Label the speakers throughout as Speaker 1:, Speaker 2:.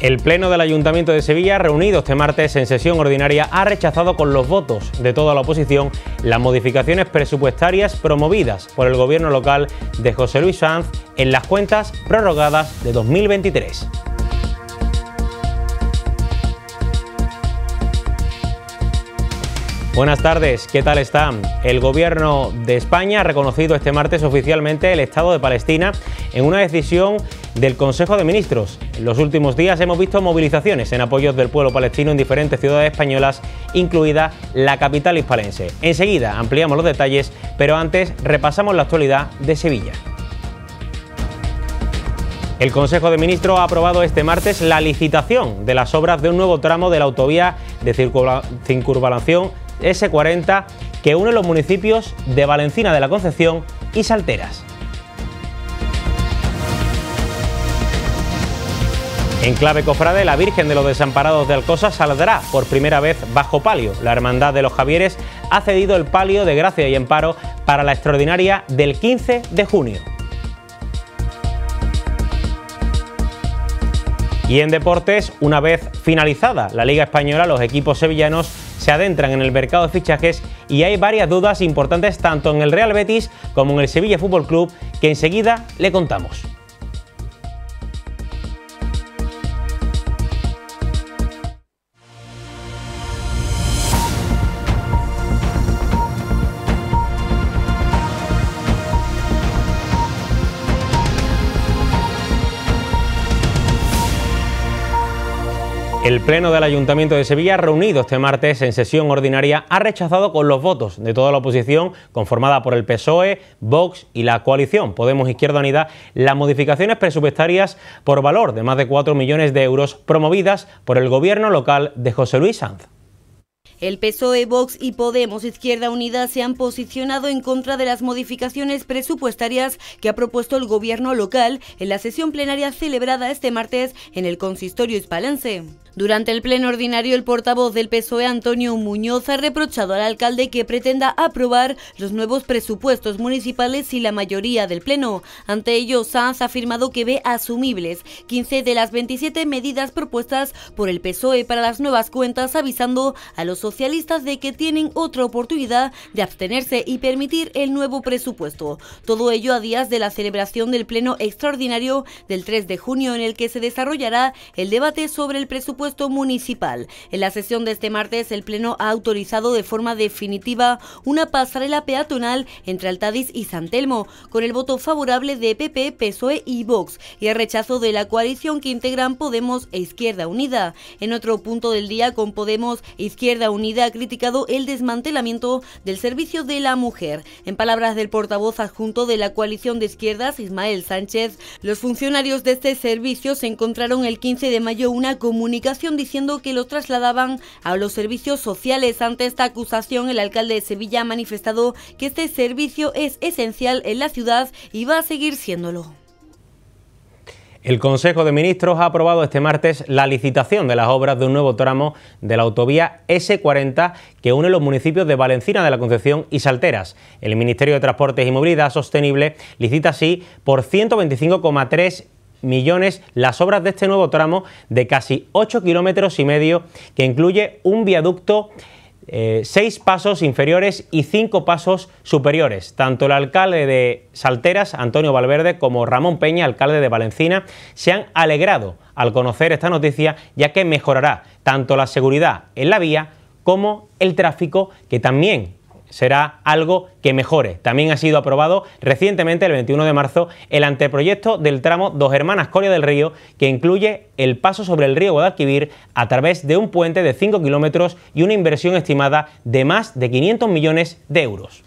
Speaker 1: El Pleno del Ayuntamiento de Sevilla, reunido este martes en sesión ordinaria, ha rechazado con los votos de toda la oposición las modificaciones presupuestarias promovidas por el Gobierno local de José Luis Sanz en las cuentas prorrogadas de 2023. Buenas tardes, ¿qué tal están? El gobierno de España ha reconocido este martes oficialmente el Estado de Palestina en una decisión del Consejo de Ministros. En los últimos días hemos visto movilizaciones en apoyos del pueblo palestino en diferentes ciudades españolas, incluida la capital hispalense. Enseguida ampliamos los detalles, pero antes repasamos la actualidad de Sevilla. El Consejo de Ministros ha aprobado este martes la licitación de las obras de un nuevo tramo de la autovía de circunvalación S40 que une los municipios de Valencina de la Concepción y Salteras. En clave cofrade, la Virgen de los Desamparados de Alcosa saldrá por primera vez bajo palio. La Hermandad de los Javieres ha cedido el palio de gracia y amparo para la extraordinaria del 15 de junio. Y en deportes, una vez finalizada la Liga Española, los equipos sevillanos se adentran en el mercado de fichajes y hay varias dudas importantes tanto en el Real Betis como en el Sevilla Fútbol Club que enseguida le contamos. El Pleno del Ayuntamiento de Sevilla, reunido este martes en sesión ordinaria, ha rechazado con los votos de toda la oposición, conformada por el PSOE, Vox y la coalición Podemos Izquierda Unida, las modificaciones presupuestarias por valor de más de 4 millones de euros promovidas por el gobierno local de José Luis Sanz.
Speaker 2: El PSOE, Vox y Podemos Izquierda Unida se han posicionado en contra de las modificaciones presupuestarias que ha propuesto el gobierno local en la sesión plenaria celebrada este martes en el consistorio hispalense. Durante el pleno ordinario, el portavoz del PSOE, Antonio Muñoz, ha reprochado al alcalde que pretenda aprobar los nuevos presupuestos municipales y la mayoría del pleno. Ante ello, Sanz ha afirmado que ve asumibles 15 de las 27 medidas propuestas por el PSOE para las nuevas cuentas, avisando a los socialistas de que tienen otra oportunidad de abstenerse y permitir el nuevo presupuesto. Todo ello a días de la celebración del pleno extraordinario del 3 de junio, en el que se desarrollará el debate sobre el presupuesto municipal. En la sesión de este martes, el Pleno ha autorizado de forma definitiva una pasarela peatonal entre Altadis y San Telmo, con el voto favorable de PP, PSOE y Vox, y el rechazo de la coalición que integran Podemos e Izquierda Unida. En otro punto del día, con Podemos e Izquierda Unida ha criticado el desmantelamiento del servicio de la mujer. En palabras del portavoz adjunto de la coalición de izquierdas, Ismael Sánchez, los funcionarios de este servicio se encontraron el 15 de mayo una comunicación diciendo que lo trasladaban a los servicios sociales. Ante esta acusación, el alcalde de Sevilla ha manifestado que este servicio es esencial en la ciudad y va a seguir siéndolo.
Speaker 1: El Consejo de Ministros ha aprobado este martes la licitación de las obras de un nuevo tramo de la autovía S40 que une los municipios de Valencina de la Concepción y Salteras. El Ministerio de Transportes y Movilidad Sostenible licita así por 125,3 millones las obras de este nuevo tramo de casi 8 kilómetros y medio que incluye un viaducto 6 eh, pasos inferiores y 5 pasos superiores. Tanto el alcalde de Salteras, Antonio Valverde, como Ramón Peña, alcalde de Valencina, se han alegrado al conocer esta noticia ya que mejorará tanto la seguridad en la vía como el tráfico que también será algo que mejore. También ha sido aprobado recientemente, el 21 de marzo, el anteproyecto del tramo Dos Hermanas Coria del Río, que incluye el paso sobre el río Guadalquivir a través de un puente de 5 kilómetros y una inversión estimada de más de 500 millones de euros.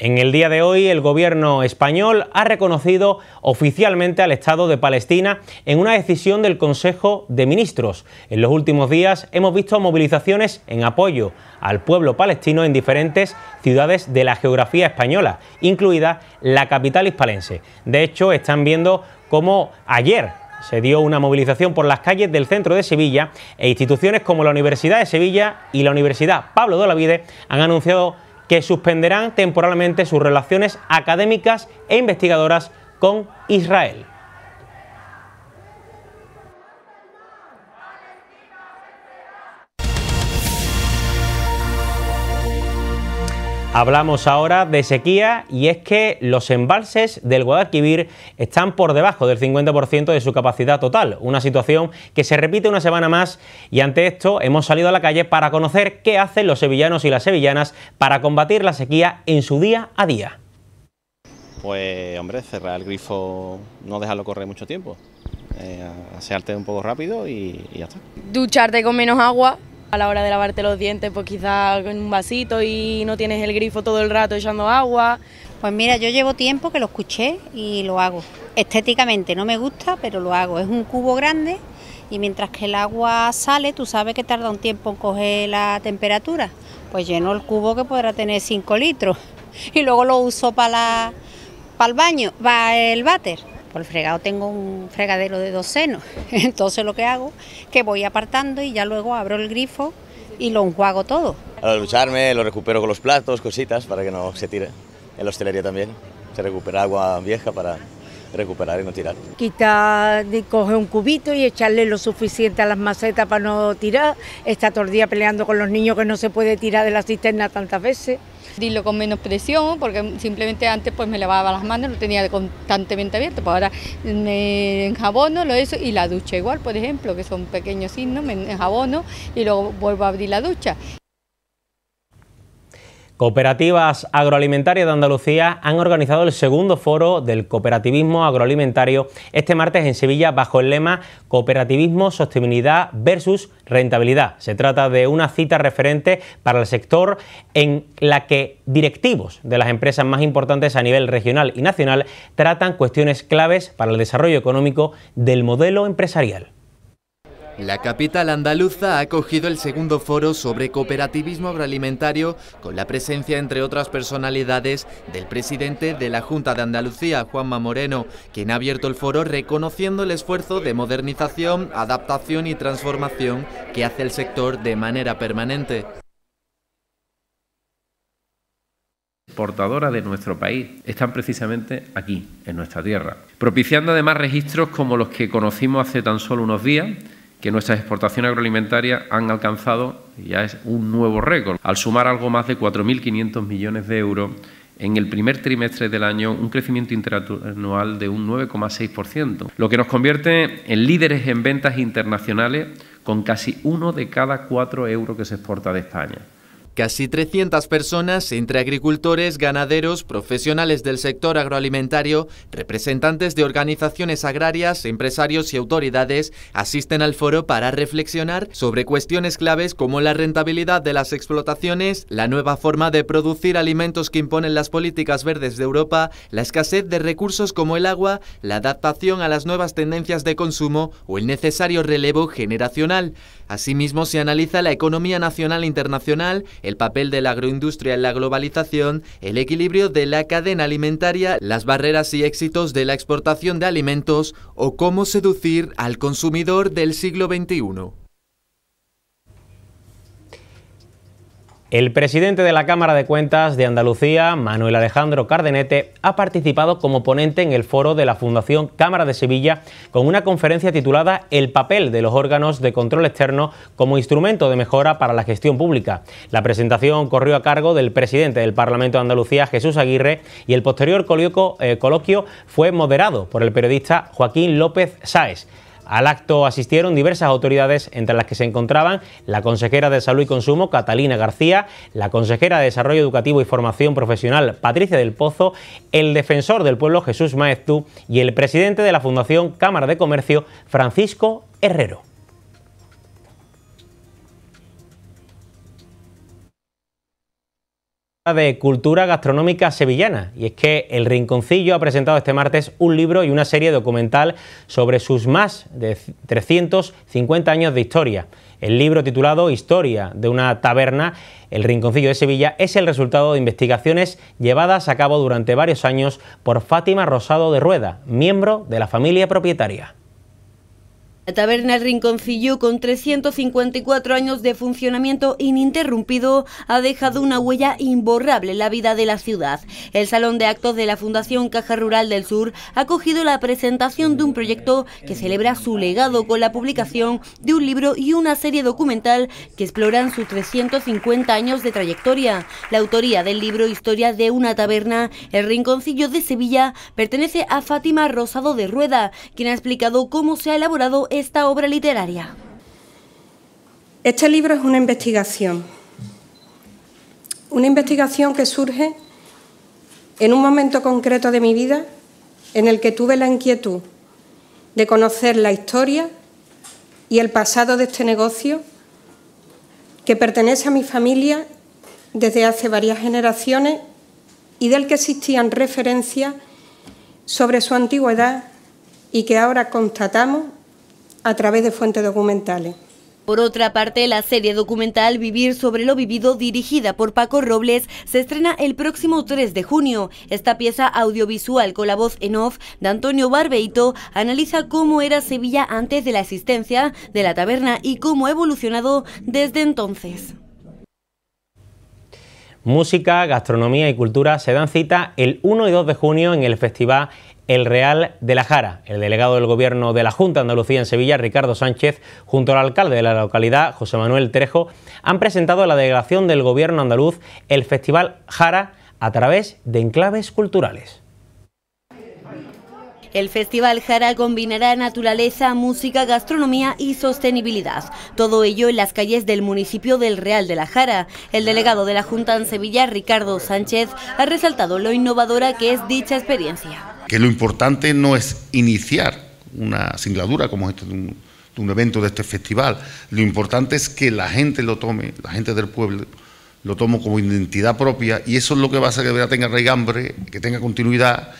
Speaker 1: En el día de hoy el gobierno español ha reconocido oficialmente al Estado de Palestina en una decisión del Consejo de Ministros. En los últimos días hemos visto movilizaciones en apoyo al pueblo palestino en diferentes ciudades de la geografía española, incluida la capital hispalense. De hecho, están viendo cómo ayer se dio una movilización por las calles del centro de Sevilla e instituciones como la Universidad de Sevilla y la Universidad Pablo de Olavide han anunciado que suspenderán temporalmente sus relaciones académicas e investigadoras con Israel. Hablamos ahora de sequía y es que los embalses del Guadalquivir están por debajo del 50% de su capacidad total, una situación que se repite una semana más y ante esto hemos salido a la calle para conocer qué hacen los sevillanos y las sevillanas para combatir la sequía en su día a
Speaker 3: día. Pues hombre, cerrar el grifo, no dejarlo correr mucho tiempo, eh, asearte un poco rápido y ya está.
Speaker 2: Ducharte con menos agua, a la hora de lavarte los dientes, pues quizás con un vasito y no tienes el grifo todo el rato echando agua. Pues mira, yo llevo tiempo que lo escuché y lo hago. Estéticamente no me gusta, pero lo hago. Es un cubo grande y mientras que el agua sale, tú sabes que tarda un tiempo en coger la temperatura. Pues lleno el cubo que podrá tener 5 litros y luego lo uso para, para el baño, para el váter por el fregado tengo un fregadero de dos senos. Entonces lo que hago, que voy apartando y ya luego abro el grifo y lo enjuago todo.
Speaker 4: Al lucharme, lo recupero con los platos, cositas, para que no se tire. En la hostelería también se recupera agua vieja para recuperar y no tirar.
Speaker 2: Quitar, coger un cubito y echarle lo suficiente a las macetas para no tirar. Está todo el día peleando con los niños que no se puede tirar de la cisterna tantas veces. Dilo con menos presión, porque simplemente antes pues me lavaba las manos, lo tenía constantemente abierto, pues ahora me enjabono, lo eso, y la ducha igual, por ejemplo, que son pequeños signos, me enjabono y luego vuelvo a abrir la ducha.
Speaker 1: Cooperativas agroalimentarias de Andalucía han organizado el segundo foro del cooperativismo agroalimentario este martes en Sevilla bajo el lema Cooperativismo, Sostenibilidad versus Rentabilidad. Se trata de una cita referente para el sector en la que directivos de las empresas más importantes a nivel regional y nacional tratan cuestiones claves para el desarrollo económico del modelo empresarial.
Speaker 5: La capital andaluza ha acogido el segundo foro sobre cooperativismo agroalimentario con la presencia, entre otras personalidades, del presidente de la Junta de Andalucía, Juanma Moreno, quien ha abierto el foro reconociendo el esfuerzo de modernización, adaptación y transformación que hace el sector de manera permanente. portadoras de nuestro país están precisamente aquí, en nuestra tierra, propiciando además registros como los que conocimos hace tan solo unos días que nuestras exportaciones agroalimentarias han alcanzado, ya es un nuevo récord, al sumar algo más de 4.500 millones de euros en el primer trimestre del año, un crecimiento interanual de un 9,6%, lo que nos convierte en líderes en ventas internacionales con casi uno de cada cuatro euros que se exporta de España. Casi 300 personas, entre agricultores, ganaderos, profesionales del sector agroalimentario, representantes de organizaciones agrarias, empresarios y autoridades, asisten al foro para reflexionar sobre cuestiones claves como la rentabilidad de las explotaciones, la nueva forma de producir alimentos que imponen las políticas verdes de Europa, la escasez de recursos como el agua, la adaptación a las nuevas tendencias de consumo o el necesario relevo generacional. Asimismo, se analiza la economía nacional e internacional, el papel de la agroindustria en la globalización, el equilibrio de la cadena alimentaria, las barreras y éxitos de la exportación de alimentos o cómo seducir al consumidor del siglo XXI.
Speaker 1: El presidente de la Cámara de Cuentas de Andalucía, Manuel Alejandro Cardenete, ha participado como ponente en el foro de la Fundación Cámara de Sevilla con una conferencia titulada El papel de los órganos de control externo como instrumento de mejora para la gestión pública. La presentación corrió a cargo del presidente del Parlamento de Andalucía, Jesús Aguirre, y el posterior coloquio, eh, fue moderado por el periodista Joaquín López Sáez. Al acto asistieron diversas autoridades, entre las que se encontraban la consejera de Salud y Consumo, Catalina García, la consejera de Desarrollo Educativo y Formación Profesional, Patricia del Pozo, el defensor del pueblo, Jesús Maeztu, y el presidente de la Fundación Cámara de Comercio, Francisco Herrero. de cultura gastronómica sevillana. Y es que El Rinconcillo ha presentado este martes un libro y una serie documental sobre sus más de 350 años de historia. El libro titulado Historia de una taberna, El Rinconcillo de Sevilla, es el resultado de investigaciones llevadas a cabo durante varios años por Fátima Rosado de Rueda, miembro de la familia propietaria.
Speaker 2: La taberna El Rinconcillo, con 354 años de funcionamiento ininterrumpido, ha dejado una huella imborrable en la vida de la ciudad. El Salón de Actos de la Fundación Caja Rural del Sur ha acogido la presentación de un proyecto que celebra su legado con la publicación de un libro y una serie documental que exploran sus 350 años de trayectoria. La autoría del libro Historia de una taberna, El Rinconcillo de Sevilla, pertenece a Fátima Rosado de Rueda, quien ha explicado cómo se ha elaborado el esta obra literaria? Este libro es una investigación, una investigación que surge en un momento concreto de mi vida en el que tuve la inquietud de conocer la historia y el pasado de este negocio que pertenece a mi familia desde hace varias generaciones y del que existían referencias sobre su antigüedad y que ahora constatamos a través de fuentes documentales. Por otra parte, la serie documental Vivir sobre lo vivido, dirigida por Paco Robles, se estrena el próximo 3 de junio. Esta pieza audiovisual con la voz en off de Antonio Barbeito analiza cómo era Sevilla antes de la existencia de la taberna y cómo ha evolucionado desde entonces.
Speaker 1: Música, gastronomía y cultura se dan cita el 1 y 2 de junio en el Festival el Real de la Jara. El delegado del Gobierno de la Junta Andalucía en Sevilla, Ricardo Sánchez, junto al alcalde de la localidad, José Manuel Trejo, han presentado a la delegación del Gobierno andaluz el Festival Jara a través de enclaves culturales.
Speaker 2: El Festival Jara combinará naturaleza, música, gastronomía y sostenibilidad. Todo ello en las calles del municipio del Real de la Jara. El delegado de la Junta en Sevilla, Ricardo Sánchez, ha resaltado lo innovadora que es dicha experiencia
Speaker 5: que lo importante no es iniciar una singladura como este de un, evento de este festival, lo importante es que la gente lo
Speaker 1: tome, la gente del pueblo lo tome como identidad propia y eso es lo que va a hacer que tenga raigambre, que tenga continuidad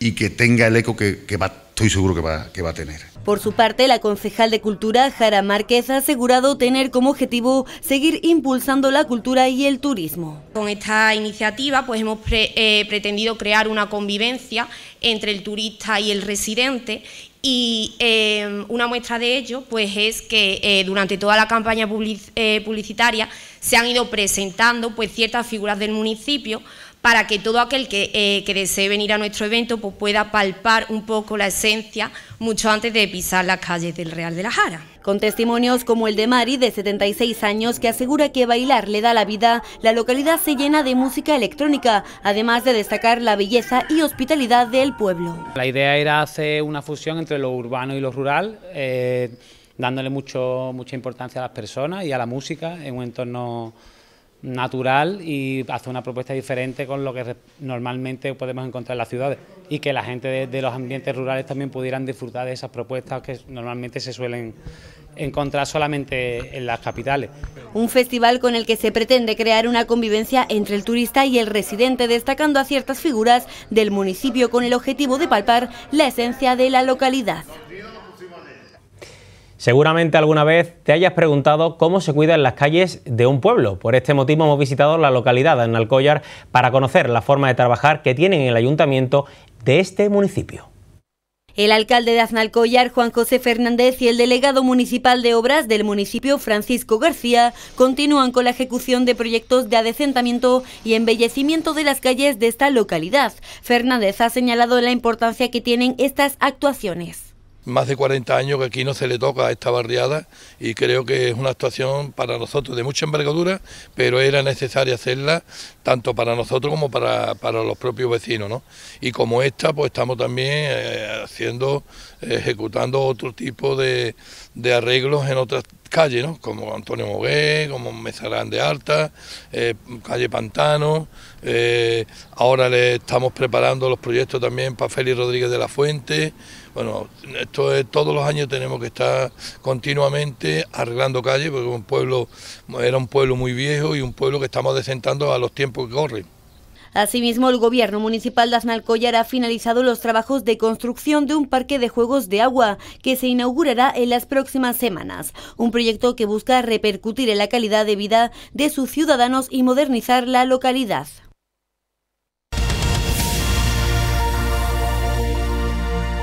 Speaker 1: y que tenga el eco que, estoy seguro que va, a tener.
Speaker 2: Por su parte, la concejal de Cultura, Jara Márquez, ha asegurado tener como objetivo seguir impulsando la cultura y el turismo. Con esta iniciativa pues, hemos eh, pretendido crear una convivencia entre el turista y el residente y eh, una muestra de ello pues, es que eh, durante toda la campaña publicitaria se han ido presentando pues, ciertas figuras del municipio para que todo aquel eh, que, desee venir a nuestro evento pues, pueda palpar un poco la esencia mucho antes de pisar las calles del Real de la Jara. Con testimonios como el de Mari, de 76 años, que asegura que bailar le da la vida, la localidad se llena de música electrónica, además de destacar la belleza y hospitalidad del pueblo.
Speaker 1: La idea era hacer una fusión entre lo urbano y lo rural, eh, dándole mucho, mucha importancia a las personas y a la música en un entorno natural y hace una propuesta diferente con lo que normalmente podemos encontrar en las ciudades y que la gente de, los ambientes rurales también pudieran disfrutar de esas propuestas que normalmente se suelen encontrar solamente en las capitales.
Speaker 2: Un festival con el que se pretende crear una convivencia entre el turista y el residente, destacando a ciertas figuras del municipio con el objetivo de palpar la esencia de la localidad.
Speaker 1: Seguramente alguna vez te hayas preguntado cómo se cuidan las calles de un pueblo. Por este motivo hemos visitado la localidad de Aznalcollar para conocer la forma de trabajar que tienen el ayuntamiento de este municipio.
Speaker 2: El alcalde de Aznalcollar, Juan José Fernández, y el delegado municipal de obras del municipio, Francisco García, continúan con la ejecución de proyectos de adecentamiento y embellecimiento de las calles de esta localidad. Fernández ha señalado la importancia que tienen estas actuaciones
Speaker 6: más de 40 años que aquí no se le toca a esta barriada y creo que es una actuación para nosotros de mucha envergadura, pero era necesaria hacerla tanto para nosotros como para, los propios vecinos. ¿no? Y como esta, pues estamos también eh, haciendo, ejecutando otro tipo de, de arreglos en otras calles, ¿no? como Antonio Mogué, como Mesa de Alta, eh, calle Pantano. Eh, ahora le estamos preparando los proyectos también para Félix Rodríguez de la Fuente bueno, esto es, todos los años tenemos que estar continuamente arreglando calles, porque un pueblo, era un pueblo muy viejo y un pueblo que estamos desentando a los tiempos que corren.
Speaker 2: Asimismo, el gobierno municipal de Aznalcollar ha finalizado los trabajos de construcción de un parque de juegos de agua que se inaugurará en las próximas semanas. Un proyecto que busca repercutir en la calidad de vida de sus ciudadanos y modernizar la localidad.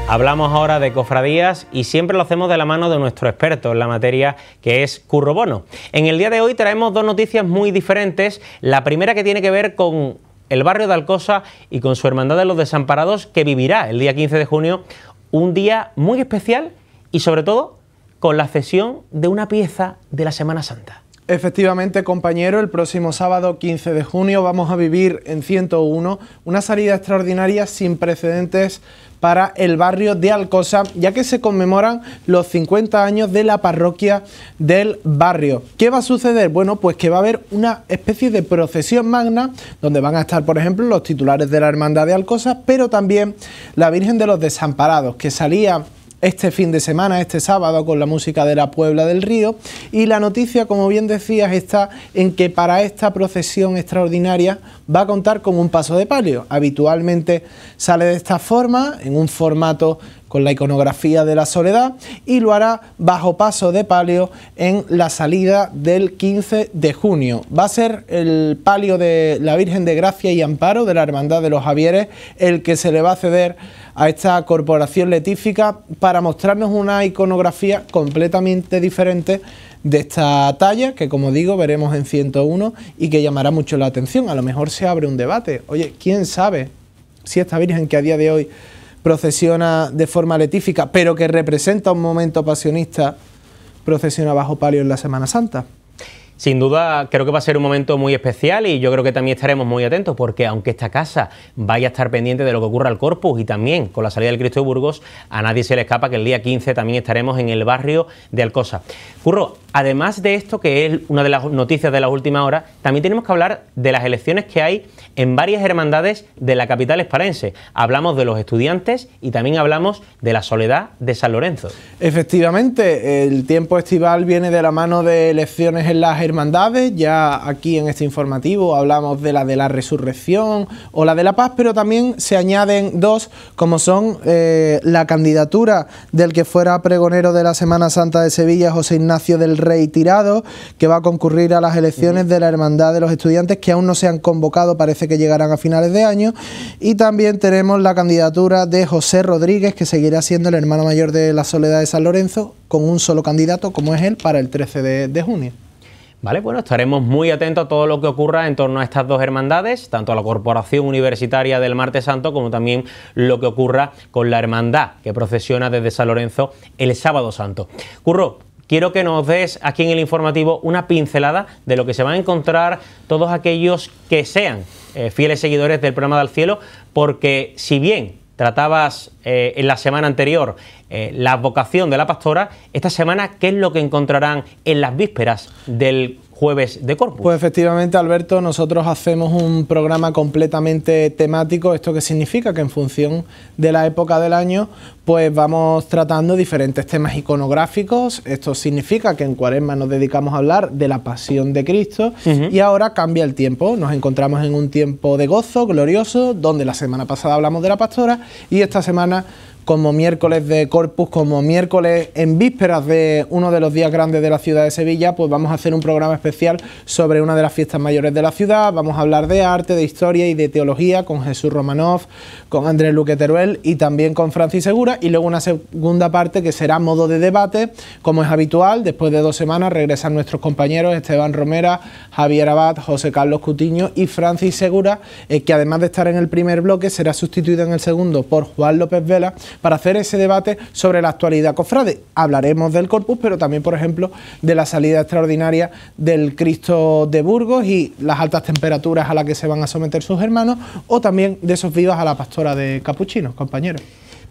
Speaker 1: Hablamos ahora de cofradías y siempre lo hacemos de la mano de nuestro experto en la materia que es Curro Bono. En el día de hoy traemos dos noticias muy diferentes. La primera que tiene que ver con el barrio de Alcosa y con su hermandad de los desamparados que vivirá el día 15 de junio un día muy especial
Speaker 3: y sobre todo con la cesión de una pieza de la Semana Santa. Efectivamente, compañero, el próximo sábado 15 de junio vamos a vivir en 101 una salida extraordinaria sin precedentes para el barrio de Alcosa, ya que se conmemoran los 50 años de la parroquia del barrio. ¿Qué va a suceder? Bueno, pues que va a haber una especie de procesión magna, donde van a estar, por ejemplo, los titulares de la Hermandad de Alcosa, pero también la Virgen de los Desamparados, que salía este fin de semana, este sábado, con la música de la Puebla del Río. Y la noticia, como bien decías, está en que para esta procesión extraordinaria va a contar con un paso de palio. Habitualmente sale de esta forma, en un formato con la iconografía de la soledad y lo hará bajo paso de palio en la salida del 15 de junio. Va a ser el palio de la Virgen de Gracia y Amparo de la Hermandad de los Javieres el que se le va a ceder a esta corporación letífica para mostrarnos una iconografía completamente diferente de esta talla, que como digo veremos en 101 y que llamará mucho la atención. A lo mejor se abre un debate. Oye, ¿quién sabe si esta Virgen que a día de hoy procesiona de forma letífica, pero que representa un momento pasionista, procesiona bajo palio en la Semana Santa. Sin
Speaker 1: duda, creo que va a ser un momento muy especial y yo creo que también estaremos muy atentos porque aunque esta casa vaya a estar pendiente de lo que ocurra al Corpus y también con la salida del Cristo de Burgos, a nadie se le escapa que el día 15 también estaremos en el barrio de Alcosa. Curro, además de esto, que es una de las noticias de las últimas hora, también tenemos que hablar de las elecciones que hay en varias hermandades de la capital esparense. Hablamos de los estudiantes y también hablamos de la soledad de San Lorenzo.
Speaker 3: Efectivamente, el tiempo estival viene de la mano de elecciones en las hermandades, ya aquí en este informativo hablamos de la de la resurrección o la de la paz, pero también se añaden dos como son eh, la candidatura del que fuera pregonero de la Semana Santa de Sevilla, José Ignacio del Rey Tirado, que va a concurrir a las elecciones de la Hermandad de los Estudiantes que aún no se han convocado, parece que llegarán a finales de año, y también tenemos la candidatura de José Rodríguez, que seguirá siendo el hermano mayor de la Soledad de San Lorenzo, con un solo candidato, como es él, para el 13 de junio.
Speaker 1: Bueno, estaremos muy atentos a todo lo que ocurra en torno a estas dos hermandades, tanto a la Corporación Universitaria del Martes Santo como también lo que ocurra con la hermandad que procesiona desde San Lorenzo el sábado santo. Curro, quiero que nos des aquí en el informativo una pincelada de lo que se van a encontrar todos aquellos que sean eh, fieles seguidores del programa del cielo, porque si bien tratabas eh, en la semana anterior eh, la vocación de la pastora, esta semana, ¿qué es lo que encontrarán en las vísperas del Jueves
Speaker 3: de Corpus. Pues efectivamente, Alberto, nosotros hacemos un programa completamente temático. ¿Esto que significa? Que en función de la época del año, pues vamos tratando diferentes temas iconográficos. Esto significa que en Cuaresma nos dedicamos a hablar de la pasión de Cristo y ahora cambia el tiempo. Nos encontramos en un tiempo de gozo glorioso, donde la semana pasada hablamos de la pastora y esta semana como miércoles de Corpus, como miércoles en vísperas de uno de los días grandes de la ciudad de Sevilla, pues vamos a hacer un programa especial sobre una de las fiestas mayores de la ciudad. Vamos a hablar de arte, de historia y de teología con Jesús Romanov, con Andrés Luque Teruel y también con Francis Segura. Y luego una segunda parte que será modo de debate, como es habitual. Después de dos semanas regresan nuestros compañeros Esteban Romera, Javier Abad, José Carlos Cutiño y Francis Segura, eh, que además de estar en el primer bloque será sustituido en el segundo por Juan López Vela para hacer ese debate sobre la actualidad cofrade. Hablaremos del corpus, pero también, por ejemplo, de la salida extraordinaria del Cristo de Burgos y las altas temperaturas a las que se van a someter sus hermanos, o también de esos vivas a la pastora de Capuchinos, compañeros.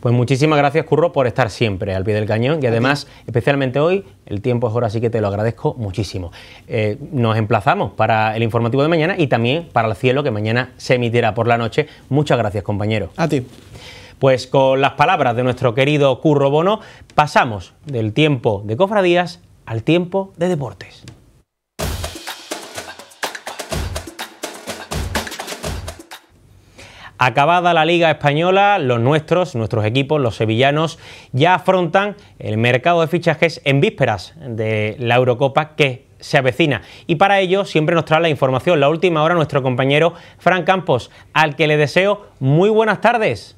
Speaker 1: Pues muchísimas gracias, Curro, por estar siempre al pie del cañón y además, especialmente hoy, el tiempo es ahora, así que te lo agradezco muchísimo. Eh, nos emplazamos para el informativo de mañana y también para el cielo que mañana se emitirá por la noche. Muchas gracias, compañeros. A ti. Pues con las palabras de nuestro querido Curro Bono pasamos del tiempo de cofradías al tiempo de deportes. Acabada la Liga Española, los nuestros, nuestros equipos, los sevillanos, ya afrontan el mercado de fichajes en vísperas de la Eurocopa que se avecina. Y para ello siempre nos trae la información, la última hora, nuestro compañero Fran Campos, al que le deseo
Speaker 7: muy buenas tardes.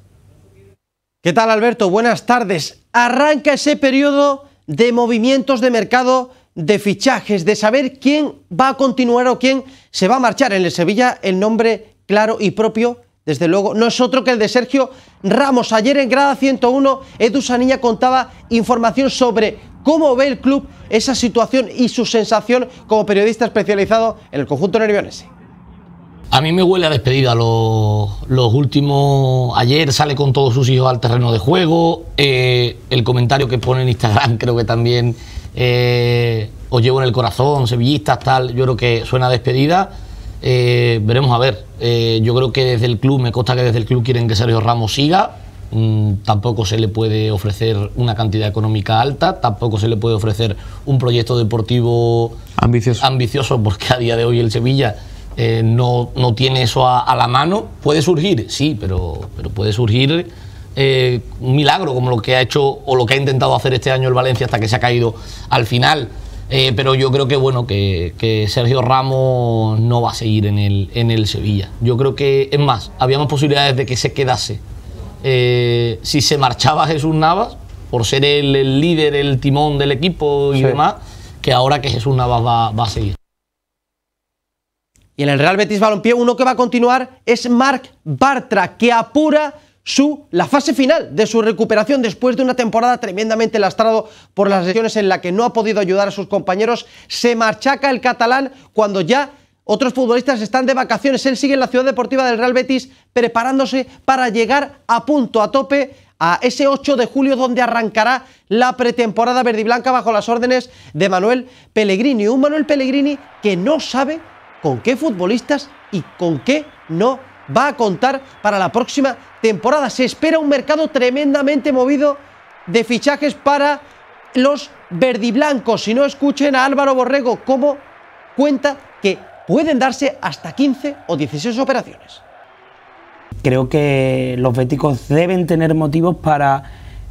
Speaker 7: ¿Qué tal Alberto? Buenas tardes. Arranca ese periodo de movimientos de mercado, de fichajes, de saber quién va a continuar o quién se va a marchar. En el Sevilla el nombre claro y propio, desde luego, no es otro que el de Sergio Ramos. Ayer en Grada 101, Edu Sanilla contaba información sobre cómo ve el club esa situación y su sensación como periodista especializado en el conjunto nervionese.
Speaker 4: A mí me huele a despedida. Los, los, últimos. Ayer sale con todos sus hijos al terreno de juego. Eh, el comentario que pone en Instagram creo que también eh, os llevo en el corazón, sevillistas, tal. Yo creo que suena a despedida. Eh, veremos a ver. yo creo que desde el club, me consta que desde el club quieren que Sergio Ramos siga. Mm, tampoco se le puede ofrecer una cantidad económica alta, tampoco se le puede ofrecer un proyecto deportivo ambicioso, ambicioso porque a día de hoy el Sevilla eh, no, no, tiene eso a, la mano. Puede surgir, sí, pero, pero puede surgir eh, un milagro como lo que ha hecho o lo que ha intentado hacer este año el Valencia hasta que se ha caído al final. Eh, pero yo creo que bueno, que, Sergio Ramos no va a seguir en el, en el Sevilla. Yo creo que, es más, había más posibilidades de que se quedase. si se marchaba Jesús Navas, por ser el, líder, el timón del equipo y demás, que ahora que Jesús Navas va a seguir.
Speaker 7: Y en el Real Betis Balompié uno que va a continuar es Marc Bartra, que apura su, la fase final de su recuperación después de una temporada tremendamente lastrado por las lesiones en la que no ha podido ayudar a sus compañeros. Se marchaca el catalán cuando ya otros futbolistas están de vacaciones. Él sigue en la ciudad deportiva del Real Betis preparándose para llegar a punto, a tope, a ese 8 de julio donde arrancará la pretemporada verdiblanca bajo las órdenes de Manuel Pellegrini. Un Manuel Pellegrini que no sabe con qué futbolistas y con qué no va a contar para la próxima temporada. Se espera un mercado tremendamente movido de fichajes para los verdiblancos. Si no escuchen a Álvaro Borrego cómo cuenta que pueden darse hasta 15 o 16 operaciones.
Speaker 8: Creo que los béticos deben tener motivos para,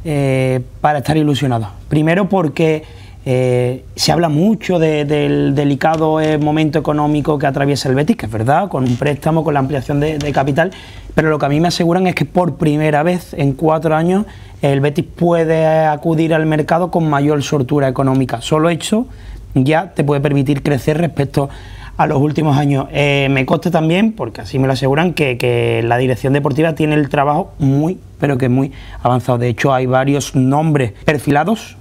Speaker 8: eh, para estar ilusionados. Primero porque eh, se habla mucho del delicado eh, momento económico que atraviesa el Betis, que es verdad, con un préstamo, con la ampliación de, capital, pero lo que a mí me aseguran es que por primera vez en cuatro años el Betis puede acudir al mercado con mayor sortura económica. Solo eso, ya te puede permitir crecer respecto a los últimos años. Eh, me consta también, porque así me lo aseguran, que, que, la dirección deportiva tiene el trabajo muy, pero que muy avanzado. De hecho, hay varios nombres perfilados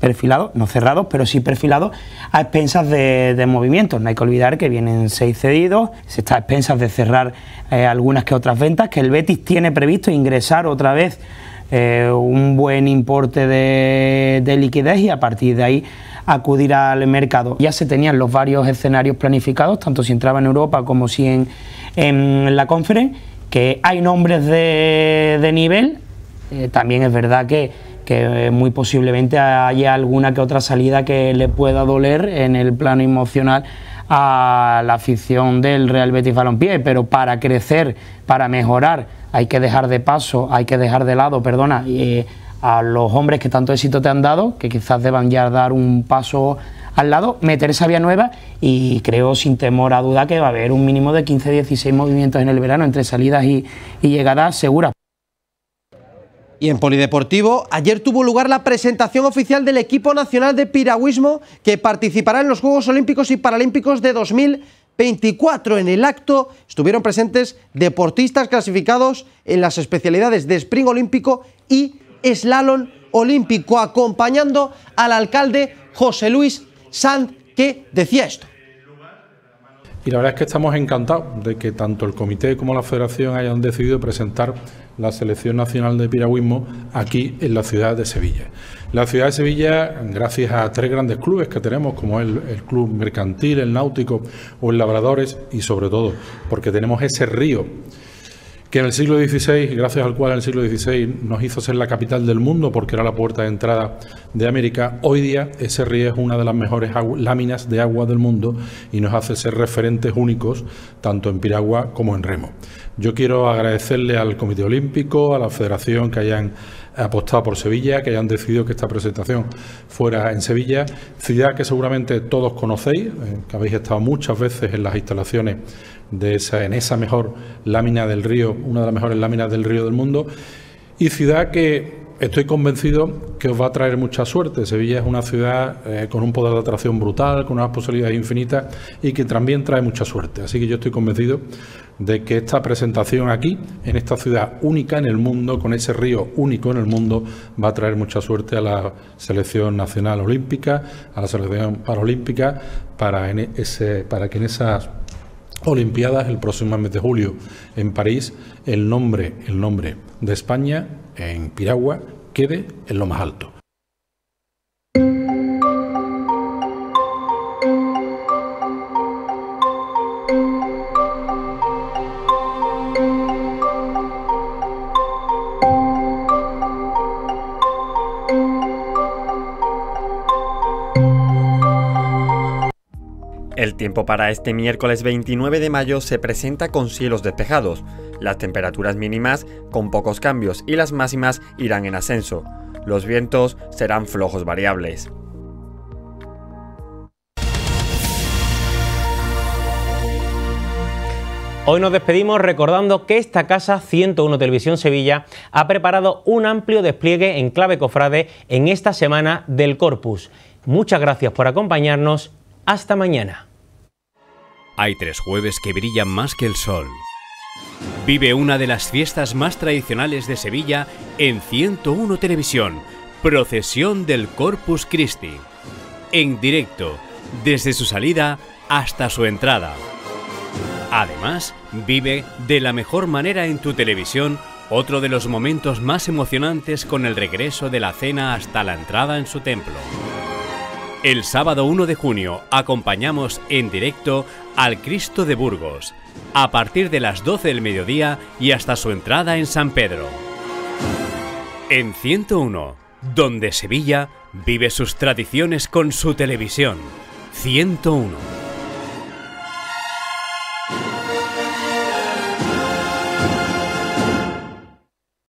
Speaker 8: perfilados, no cerrados, pero sí perfilados a expensas de, movimientos. No hay que olvidar que vienen seis cedidos, se está a expensas de cerrar eh, algunas que otras ventas, que el Betis tiene previsto ingresar otra vez eh, un buen importe de, liquidez y a partir de ahí acudir al mercado. Ya se tenían los varios escenarios planificados, tanto si entraba en Europa como si en, en la conferencia, que hay nombres de, nivel, eh, también es verdad que que muy posiblemente haya alguna que otra salida que le pueda doler en el plano emocional a la afición del Real Betis Balompié, pero para crecer, para mejorar, hay que dejar de paso, hay que dejar de lado, perdona, eh, a los hombres que tanto éxito te han dado, que quizás deban ya dar un paso al lado, meter esa vía nueva y creo sin temor a duda que va a haber un mínimo de 15-16 movimientos en el verano entre salidas y llegadas
Speaker 7: seguras. Y en Polideportivo, ayer tuvo lugar la presentación oficial del equipo nacional de piragüismo que participará en los Juegos Olímpicos y Paralímpicos de 2024. En el acto estuvieron presentes deportistas clasificados en las especialidades de Spring olímpico y slalom olímpico, acompañando al alcalde José Luis Sanz, que decía esto.
Speaker 6: Y la verdad es que estamos encantados de que tanto el comité como la federación hayan decidido presentar la Selección Nacional de Piragüismo aquí en la ciudad de Sevilla. La ciudad de Sevilla, gracias a tres grandes clubes que tenemos, como el, el Club Mercantil, el Náutico o el Labradores, y sobre todo porque tenemos ese río que en el siglo XVI, gracias al cual en el siglo XVI nos hizo ser la capital del mundo porque era la puerta de entrada de América, hoy día ese río es una de las mejores láminas de agua del mundo y nos hace ser referentes únicos tanto en piragua como en remo. Yo quiero agradecerle al Comité Olímpico, a la federación que hayan apostado por Sevilla, que hayan decidido que esta presentación fuera en Sevilla, ciudad que seguramente todos conocéis, eh, que habéis estado muchas veces en las instalaciones de esa, en esa mejor lámina del río, una de las mejores láminas del río del mundo, y ciudad que estoy convencido que os va a traer mucha suerte. Sevilla es una ciudad eh, con un poder de atracción brutal, con unas posibilidades infinitas y que también trae mucha suerte. Así que yo estoy convencido de que esta presentación aquí, en esta ciudad única en el mundo, con ese río único en el mundo, va a traer mucha suerte a la selección nacional olímpica, a la selección paralímpica, para, para que en esas Olimpiadas el próximo mes de julio en París, el nombre, el nombre de España en Piragua quede en lo más alto.
Speaker 5: tiempo para este miércoles 29 de mayo se presenta con cielos despejados, las temperaturas mínimas con pocos cambios y las máximas irán en ascenso. Los vientos serán flojos variables.
Speaker 1: Hoy nos despedimos recordando que esta casa 101 Televisión Sevilla ha preparado un amplio despliegue en clave cofrade en esta semana del Corpus. Muchas gracias por acompañarnos. Hasta mañana. Hay tres jueves que brillan más que el sol. Vive una de las fiestas más
Speaker 5: tradicionales de Sevilla en 101 Televisión, Procesión del Corpus Christi. En directo, desde su salida hasta su
Speaker 1: entrada. Además, vive de la mejor manera en tu televisión otro de los momentos más emocionantes con el regreso de la cena hasta la entrada en su templo. El sábado 1 de junio acompañamos en directo al Cristo de Burgos, a partir de las 12 del mediodía y hasta su entrada en San Pedro. En 101, donde Sevilla vive sus tradiciones con su televisión. 101.